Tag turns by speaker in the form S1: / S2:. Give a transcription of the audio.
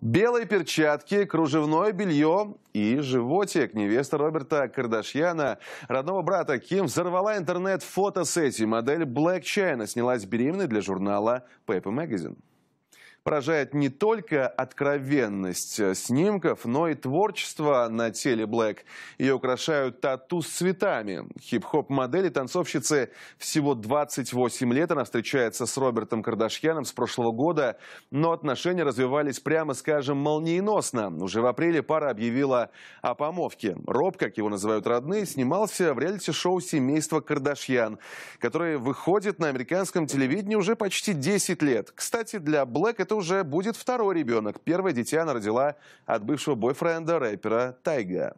S1: Белые перчатки, кружевное белье и животик. Невеста Роберта Кардашьяна, родного брата Ким, взорвала интернет фото с этим. Модель Black China снялась беременной для журнала Paper Magazine. Поражает не только откровенность э, снимков, но и творчество на теле Блэк. Ее украшают тату с цветами. Хип-хоп-модели танцовщицы всего 28 лет. Она встречается с Робертом Кардашьяном с прошлого года, но отношения развивались, прямо скажем, молниеносно. Уже в апреле пара объявила о помолвке. Роб, как его называют родные, снимался в реалити-шоу семейства Кардашьян, которое выходит на американском телевидении уже почти 10 лет. Кстати, для Блэк это это уже будет второй ребенок. Первое дитя она родила от бывшего бойфренда рэпера Тайга.